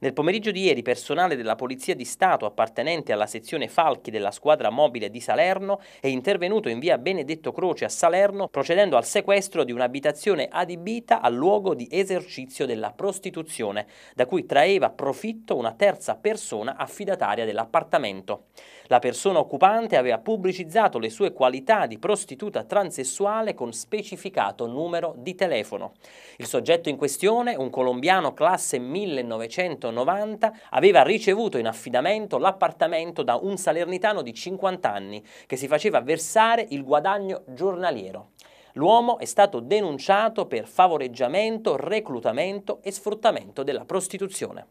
Nel pomeriggio di ieri personale della Polizia di Stato appartenente alla sezione Falchi della squadra mobile di Salerno è intervenuto in via Benedetto Croce a Salerno procedendo al sequestro di un'abitazione adibita al luogo di esercizio della prostituzione, da cui traeva profitto una terza persona affidataria dell'appartamento. La persona occupante aveva pubblicizzato le sue qualità di prostituta transessuale con specificato numero di telefono. Il soggetto in questione, un colombiano classe 1900 1890 aveva ricevuto in affidamento l'appartamento da un salernitano di 50 anni che si faceva versare il guadagno giornaliero. L'uomo è stato denunciato per favoreggiamento, reclutamento e sfruttamento della prostituzione.